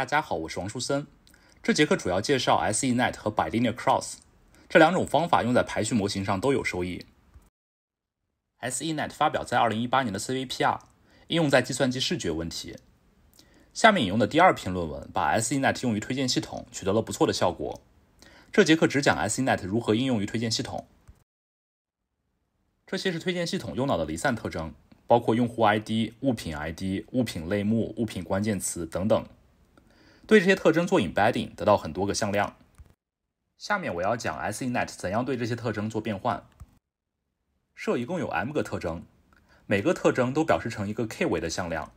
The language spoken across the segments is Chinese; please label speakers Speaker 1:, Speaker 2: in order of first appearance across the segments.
Speaker 1: 大家好，我是王树森。这节课主要介绍 SE Net 和 b i n a r Cross 这两种方法，用在排序模型上都有收益。SE Net 发表在2018年的 CVPR，应用在计算机视觉问题。下面引用的第二篇论文把 SE Net 用于推荐系统，取得了不错的效果。这节课只讲 SE Net 如何应用于推荐系统。这些是推荐系统用到的离散特征，包括用户 ID、物品 ID、物品类目、物品关键词等等。对这些特征做 embedding，得到很多个向量。下面我要讲 s e n e t 怎样对这些特征做变换。设一共有 m 个特征，每个特征都表示成一个 k 维的向量，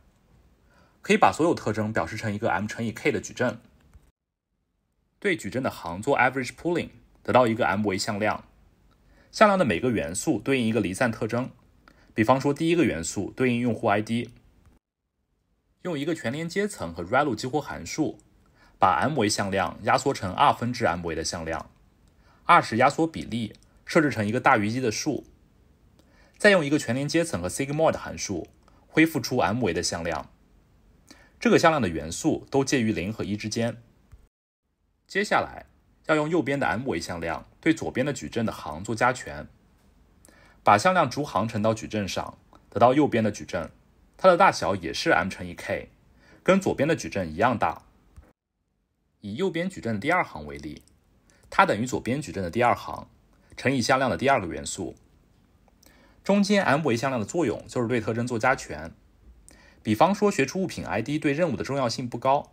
Speaker 1: 可以把所有特征表示成一个 m 乘以 k 的矩阵。对矩阵的行做 average pooling，得到一个 m 维向量。向量的每个元素对应一个离散特征，比方说第一个元素对应用户 ID。用一个全连接层和 ReLU 激活函数。把 m 维向量压缩成二分之 m 维的向量二是压缩比例，设置成一个大于一的数。再用一个全连接层和 sigmoid 函数恢复出 m 维的向量，这个向量的元素都介于零和一之间。接下来要用右边的 m 维向量对左边的矩阵的行做加权，把向量逐行乘到矩阵上，得到右边的矩阵，它的大小也是 m 乘以 k，跟左边的矩阵一样大。以右边矩阵的第二行为例，它等于左边矩阵的第二行乘以向量的第二个元素。中间 m 为向量的作用就是对特征做加权。比方说，学出物品 ID 对任务的重要性不高，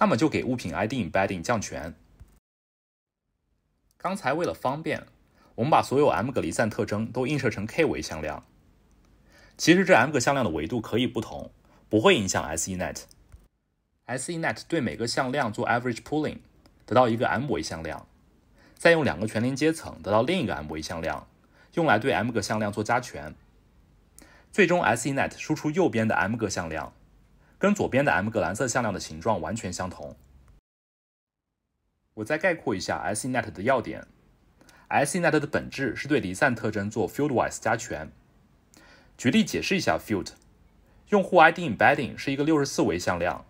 Speaker 1: 那么就给物品 ID embedding 降权。刚才为了方便，我们把所有 m 个离散特征都映射成 k 为向量。其实这 m 个向量的维度可以不同，不会影响 SE Net。SE Net 对每个向量做 average pooling，得到一个 m 为向量，再用两个全连阶层得到另一个 m 为向量，用来对 m 个向量做加权，最终 SE Net 输出右边的 m 个向量，跟左边的 m 个蓝色向量的形状完全相同。我再概括一下 SE Net 的要点：SE Net 的本质是对离散特征做 fieldwise 加权。举例解释一下 field，用户 ID embedding 是一个六十四维向量。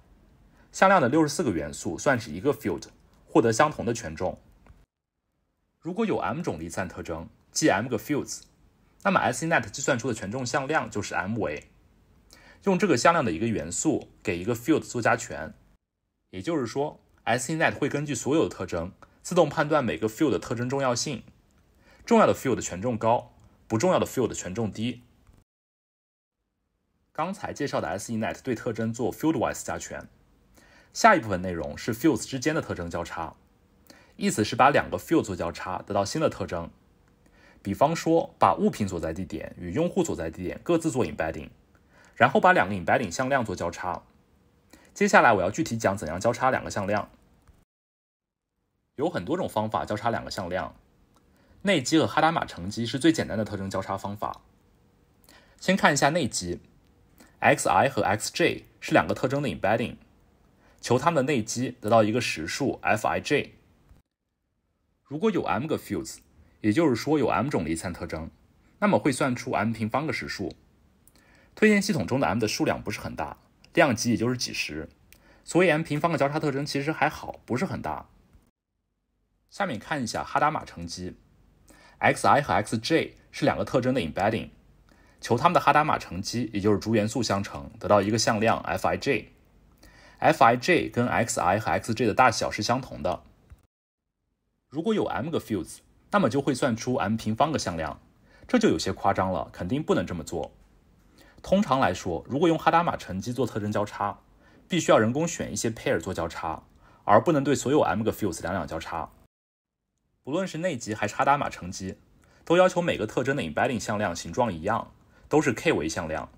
Speaker 1: 向量的六十四个元素算是一个 field，获得相同的权重。如果有 m 种离散特征，即 m 个 fields，那么 SE Net 计算出的权重向量就是 m 维。用这个向量的一个元素给一个 field 做加权，也就是说，SE Net 会根据所有的特征自动判断每个 field 的特征重要性，重要的 field 的权重高，不重要的 field 的权重低。刚才介绍的 SE Net 对特征做 field-wise 加权。下一部分内容是 fields 之间的特征交叉，意思是把两个 field 做交叉，得到新的特征。比方说，把物品所在地点与用户所在地点各自做 embedding，然后把两个 embedding 向量做交叉。接下来我要具体讲怎样交叉两个向量。有很多种方法交叉两个向量，内积和哈达玛乘积是最简单的特征交叉方法。先看一下内积，x_i 和 x_j 是两个特征的 embedding。求它们的内积，得到一个实数 f i j。如果有 m 个 fields，也就是说有 m 种离散特征，那么会算出 m 平方个实数。推荐系统中的 m 的数量不是很大，量级也就是几十，所以 m 平方个交叉特征其实还好，不是很大。下面看一下哈达玛乘积，x i 和 x j 是两个特征的 embedding，求它们的哈达玛乘积，也就是逐元素相乘，得到一个向量 f i j。fij 跟 xi 和 xj 的大小是相同的。如果有 m 个 f e d s 那么就会算出 m 平方个向量，这就有些夸张了，肯定不能这么做。通常来说，如果用哈达玛乘积做特征交叉，必须要人工选一些 pair 做交叉，而不能对所有 m 个 f e d s 两两交叉。不论是内积还是哈达玛乘积，都要求每个特征的 embedding 向量形状一样，都是 k 维向量。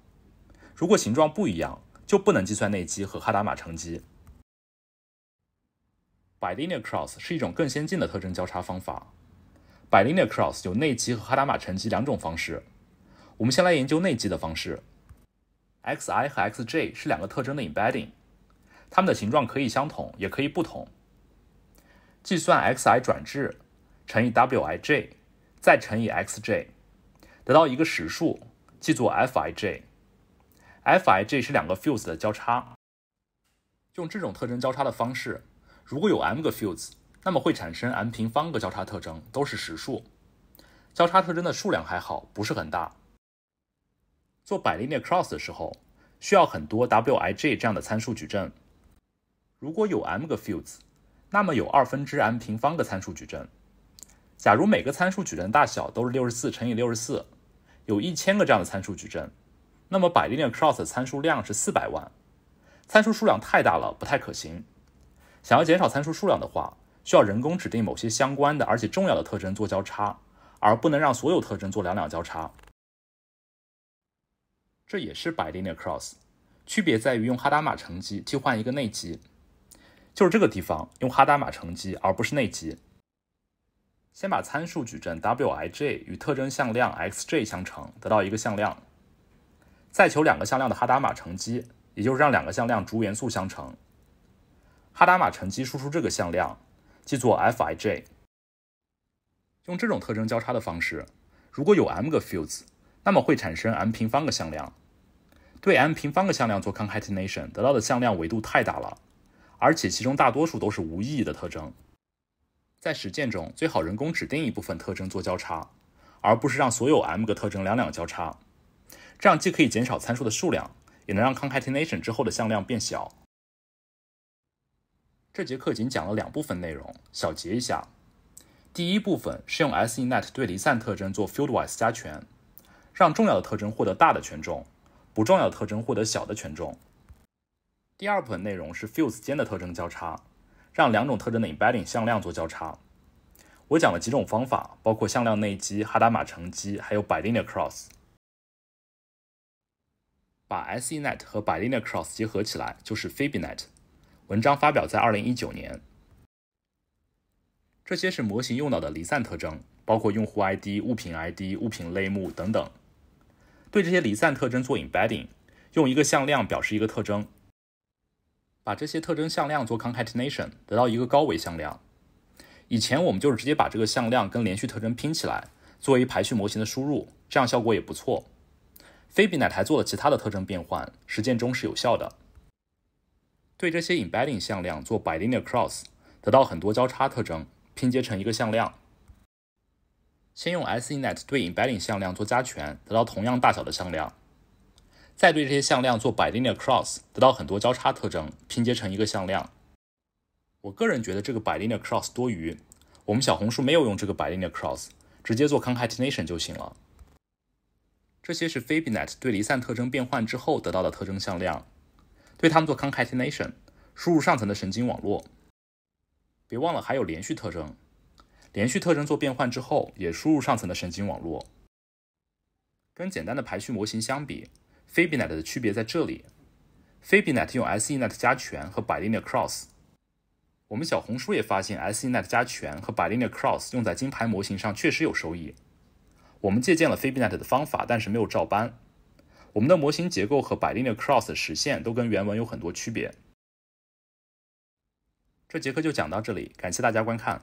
Speaker 1: 如果形状不一样，就不能计算内积和哈达玛乘积。b i n a r Cross 是一种更先进的特征交叉方法。b i n a r Cross 有内积和哈达玛乘积两种方式。我们先来研究内积的方式。x_i 和 x_j 是两个特征的 embedding，它们的形状可以相同，也可以不同。计算 x_i 转置乘以 w_i j，再乘以 x_j，得到一个实数，记作 f_i j。f i g 是两个 fuse 的交叉，用这种特征交叉的方式，如果有 m 个 fuse，那么会产生 m 平方个交叉特征，都是实数。交叉特征的数量还好，不是很大。做百利内 cross 的时候，需要很多 Wij 这样的参数矩阵。如果有 m 个 fuse，那么有二分之 m 平方个参数矩阵。假如每个参数矩阵大小都是六十四乘以六十四，有一千个这样的参数矩阵。那么 b i n a r Cross 的参数量是四百万，参数数量太大了，不太可行。想要减少参数数量的话，需要人工指定某些相关的而且重要的特征做交叉，而不能让所有特征做两两交叉。这也是 b i n a r Cross，区别在于用哈达玛乘积替换一个内积，就是这个地方用哈达玛乘积而不是内积。先把参数矩阵 Wij 与特征向量 xj 相乘，得到一个向量。再求两个向量的哈达玛乘积，也就是让两个向量逐元素相乘。哈达玛乘积输出这个向量，记作 fij。用这种特征交叉的方式，如果有 m 个 fields，那么会产生 m 平方个向量。对 m 平方个向量做 concatenation，得到的向量维度太大了，而且其中大多数都是无意义的特征。在实践中，最好人工指定一部分特征做交叉，而不是让所有 m 个特征两两交叉。这样既可以减少参数的数量，也能让 concatenation 之后的向量变小。这节课仅讲了两部分内容，小结一下。第一部分是用 SE Net 对离散特征做 fieldwise 加权，让重要的特征获得大的权重，不重要的特征获得小的权重。第二部分内容是 fields 间的特征交叉，让两种特征的 embedding 向量做交叉。我讲了几种方法，包括向量内积、哈达玛乘积，还有 bilinear cross。把 SENet 和 b i l s s 结合起来就是 f i y b n e t 文章发表在2019年。这些是模型用到的离散特征，包括用户 ID、物品 ID、物品类目等等。对这些离散特征做 embedding，用一个向量表示一个特征。把这些特征向量做 concatenation，得到一个高维向量。以前我们就是直接把这个向量跟连续特征拼起来，作为排序模型的输入，这样效果也不错。非比奶台做了其他的特征变换，实践中是有效的。对这些 embedding 向量做 bilinear cross，得到很多交叉特征，拼接成一个向量。先用 SENet 对 embedding 向量做加权，得到同样大小的向量，再对这些向量做 bilinear cross，得到很多交叉特征，拼接成一个向量。我个人觉得这个 bilinear cross 多余，我们小红书没有用这个 bilinear cross，直接做 concatenation 就行了。这些是 f i b i n e t 对离散特征变换之后得到的特征向量，对它们做 concatenation，输入上层的神经网络。别忘了还有连续特征，连续特征做变换之后也输入上层的神经网络。跟简单的排序模型相比 f i b i n e t 的区别在这里 f i b i n e t 用 SENet 加权和 Bilinear Cross。我们小红书也发现，SENet 加权和 Bilinear Cross 用在金牌模型上确实有收益。我们借鉴了 f i b d n e t 的方法，但是没有照搬。我们的模型结构和百灵的 Cross 实现都跟原文有很多区别。这节课就讲到这里，感谢大家观看。